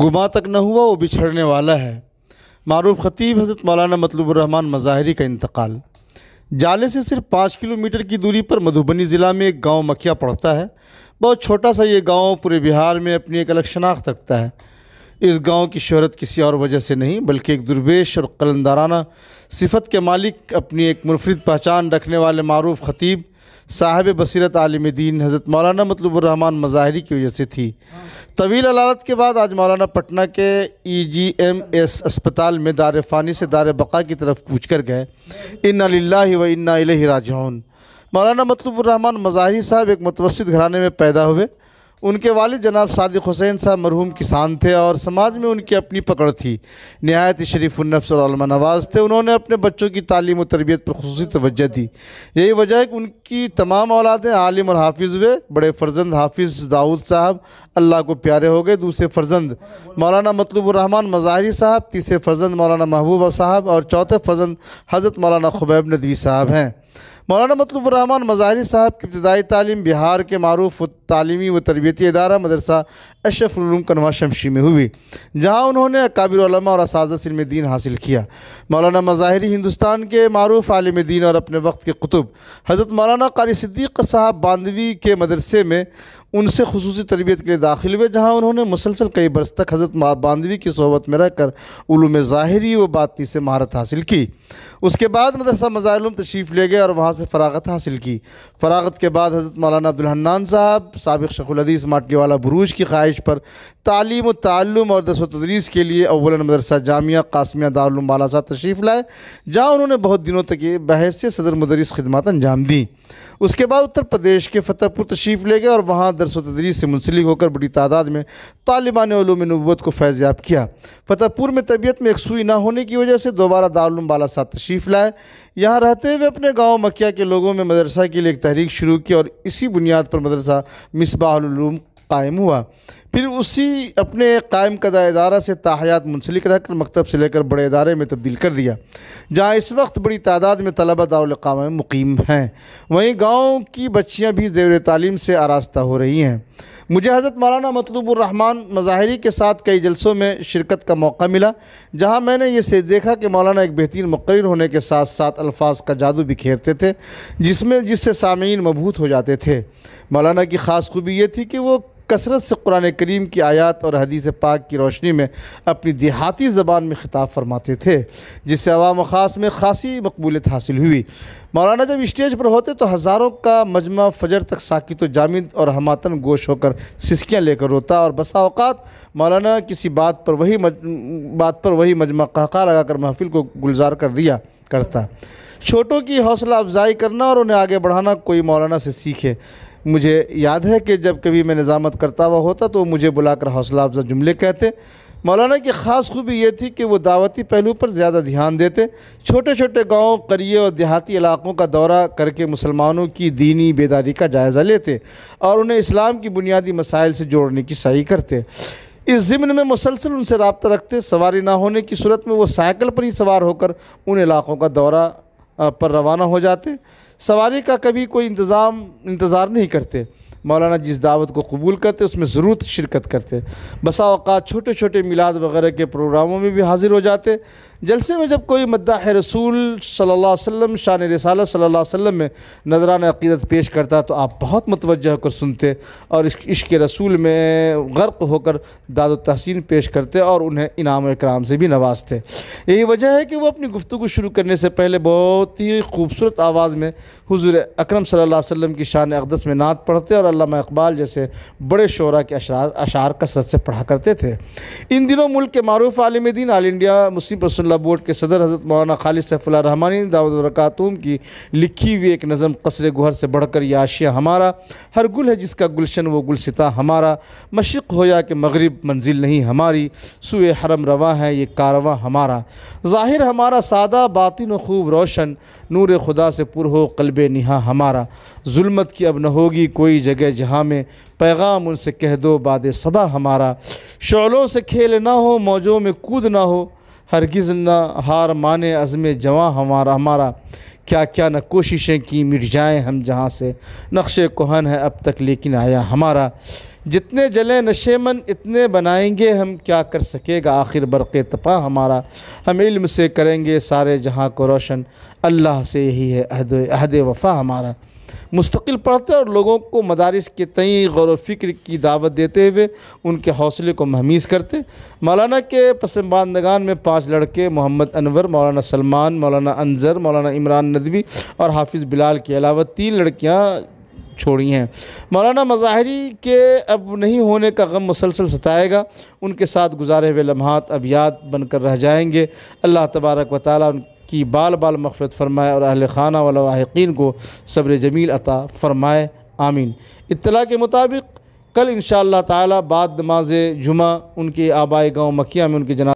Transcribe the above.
गुमा तक न हुआ वो बिछड़ने वाला है मरूफ ख़तीब हज़रत मौलाना मतलूबरहमान मज़ाहरी का इंतकाल जाले से सिर्फ पाँच किलोमीटर की दूरी पर मधुबनी ज़िला में एक गांव मखिया पड़ता है बहुत छोटा सा ये गांव पूरे बिहार में अपनी एक अलग शनाख्त रखता है इस गांव की शहरत किसी और वजह से नहीं बल्कि एक दुर्वेश और कलंदाराना सिफत के मालिक अपनी एक मुनफरद पहचान रखने वाले मरूफ ख़तीब साहब बसरत आलम दीन हज़रत मौलाना मतलूबरहमान मज़ाहरी की वजह से थी तवील अलालत के बाद आज मौलाना पटना के ई जी एम एस अस्पताल में दार फ़ानी से दार बका की तरफ कूच कर गए इन्ना लाला व इन्ना राजौन मौलाना मतलबरहमान मज़ाहरी साहब एक मतवसित घराने में पैदा हुए उनके वालिद जनाब सादिक हुसैन साहब मरहूम किसान थे और समाज में उनकी अपनी पकड़ थी नहायत शरीफ शरीफुलनफ्स और नवाज़ थे उन्होंने अपने बच्चों की तालीम और तरबियत पर खूस तोज्जह दी यही वजह है कि उनकी तमाम औलादें आलिम और हाफिज़ हुए बड़े फ़र्जंद हाफिज़ दाऊद साहब अल्लाह को प्यारे हो गए दूसरे फ़र्जंद मौलाना मतलूबरहमान मज़ाहरी साहब तीसरे फ़र्जंद मौलाना महबूबा साहब और चौथे फ़र्जंद हज़रत मौलाना खुबैब नदवी साहब हैं मौलाना मतलबरहमान मज़ाहरी साहब की इब्तदाई तालीम बिहार के मरूफ तालीमी व तरबती इदारा मदरसा अशफ़ुलूम कनवा शमशी में हुई जहाँ उन्होंने अकाबिर और इसम दीन हासिल किया मौलाना मज़ाहरी हिंदुस्तान के मरूफ आलम दीन और अपने वक्त के कुतुब हज़रत मौलाना कारी सिद्दीक़ साहब बांधवी के मदरसे में उनसे खसूस तरबियत के लिए दाखिल हुए जहाँ उन्होंने मुसलसल कई बरस तक हज़रत बांधवी की सहबत में रहकर ूम ज़ाहरी व बातनी से महारत हासिल की उसके बाद मदरसा मज़ाहम तशरीफ़ ले गए और वहाँ से फ़रागत हासिल की फ़रागत के बाद हज़रत मौलाना अब्दुलहनान साहब सबक शखुलदीस माटलीवाला बरूज की ख्वाहिश पर तालीम व तालुम और दस तदरीस के लिए अव्वल मदरसा जामिया कासमिया दारुलबाला साहब तशरीफ़ लाए जहाँ उन्होंने बहुत दिनों तक ये बहस से सदर मदरस खदमात अंजाम दी उसके बाद उत्तर प्रदेश के फतेहपुर तशरीफ़ ले गए और वहाँ दरस तदरीस से मुंसलिक होकर बड़ी तादाद में तालिबान नबूत को फैज़याब किया फतेहपुर में तबीयत में एक सुई ना होने की वजह से दोबारा दारुलम बाला साहब तशरीफ़ लाए यहाँ रहते हुए अपने गाँव मकिया के लोगों में मदरसा के लिए एक तहरीक शुरू की और इसी बुनियाद पर मदरसा मिसबाहलूम कायम हुआ फिर उसी अपने कायम कदा इदारा से ताहयात मुंसलिक रहकर मकतब से लेकर बड़े इदारे में तब्दील कर दिया जहाँ इस वक्त बड़ी तादाद में तलबा दारकाम में मुकीम हैं वहीं गाँव की बच्चियाँ भी जेवर तालीम से आरास्ता हो रही हैं मुझे हज़रत मौलाना मतलूबरहमान मज़ाहरी के साथ कई जलसों में शिरकत का मौका मिला जहाँ मैंने ये से देखा कि मौलाना एक बेहतरीन मुकर होने के साथ साथ अल्फाज का जादू भी खेरते थे जिसमें जिससे सामीन मबूत हो जाते थे मौलाना की ख़ास खूबी ये थी कि वो कसरत से कुरान करीम की आयत और हदीस पाक की रोशनी में अपनी देहाती ज़बान में ख़िताब फरमाते थे जिससे अवाम ख़ास में खासी मकबूलियत हासिल हुई मौलाना जब स्टेज पर होते तो हज़ारों का मजमा फजर तक साकित जामिद और हमातन गोश होकर सिसकियाँ लेकर रोता और बसा अवत मौलाना किसी बात पर वही मज, बात पर वही मजमा कहका लगाकर महफिल को गुलजार कर दिया करता छोटों की हौसला अफजाई करना और उन्हें आगे बढ़ाना कोई मौलाना से सीखे मुझे याद है कि जब कभी मैं निज़ामत करता हुआ होता तो मुझे बुलाकर हौसला अफजा जुमले कहते मौलाना की ख़ास खूबी ये थी कि वो दावती पहलू पर ज़्यादा ध्यान देते छोटे छोटे गांव करिए और देहाती इलाकों का दौरा करके मुसलमानों की दीनी बेदारी का जायज़ा लेते और उन्हें इस्लाम की बुनियादी मसाइल से जोड़ने की सही करते इस ज़िम्न में मुसलसल उनसे रबता रखते सवारी ना होने की सूरत में वो साइकिल पर ही सवार होकर उन इलाक़ों का दौरा पर रवाना हो जाते सवारी का कभी कोई इंतज़ाम इंतज़ार नहीं करते मौलाना जिस दावत को कबूल करते उसमें ज़रूर शिरकत करते बसा अवत छोटे छोटे मिलाद वगैरह के प्रोग्रामों में भी हाज़िर हो जाते जलसे में जब कोई मद्दा रसूल सल्ला वम शान रसाल सल्ला वम में नजरान अकीदत पेश करता तो आप बहुत मतवजह होकर सुनते और इश्क रसूल में गर्क होकर दाद तहसीन पेश करते और उन्हें इनाम कराम से भी नवाजते यही वजह है कि वह अपनी गुफ्तु शुरू करने से पहले बहुत ही खूबसूरत आवाज़ में हुजूर अकरम सल्लल्लाहु अलैहि वसल्लम की शान अकदस में नात पढ़ते और अल्लामा इकबाल जैसे बड़े शोरा के अशार कसरत से पढ़ा करते थे इन दिनों मुल्क के मरूफ आलम दिन all India Muslim personal law board के सदर हज़रत मौलाना खालिद सैफुल्ला रहमानी दाऊद की लिखी हुई एक नज़म कसर गुहर से बढ़कर यह आशिया हमारा हर गुल है जिसका गुलशन वो गुलसिता हमारा मशक़ हो या कि मगरब मंजिल नहीं हमारी सूए हरम रवा है ये कारवा हमारा ज़ाहिर हमारा सादा बातिन खूब रोशन नूर खुदा से पुर हो कल्ब नहा हमारा जुल्मत की अब न होगी कोई जगह जहाँ में पैगाम उनसे कह दो बाद सबा हमारा शोलों से खेल ना हो मौजों में कूद ना हो हरगिज़ न हार माने अज़म जवां हमारा हमारा क्या क्या न कोशिशें की मिट जाएँ हम जहाँ से नक्श कोहन है अब तक लेकिन आया हमारा जितने जले नशेमन इतने बनाएंगे हम क्या कर सकेगा आखिर बरक़ तपा हमारा हम इल्म से करेंगे सारे जहाँ को रोशन अल्लाह से यही है अहद अहद वफ़ा हमारा मुस्तकिल पढ़ते और लोगों को मदारस के तई गौर फिक्र की दावत देते हुए उनके हौसले को महमीज़ करते मौलाना के पसमानदगान में पाँच लड़के मोहम्मद अनवर मौलाना सलमान मौलाना अनजर मौलाना इमरान नदवी और हाफिज़ बिलाल के अलावा तीन लड़कियाँ छोड़ी हैं मौलाना मज़ाहरी के अब नहीं होने का गम मुसलसल सताएगा उनके साथ गुजारे हुए लम्हात अब याद बनकर रह जाएंगे अल्लाह तबारक व ताली की बाल बाल मफ़रत फरमाए और अहल खाना वालवाहिन को सब्र जमील अता फ़रमाए आमीन इतला के मुताबिक कल इन ताला बाद जुमा उनके आबाए गाँव मकिया में उनके जना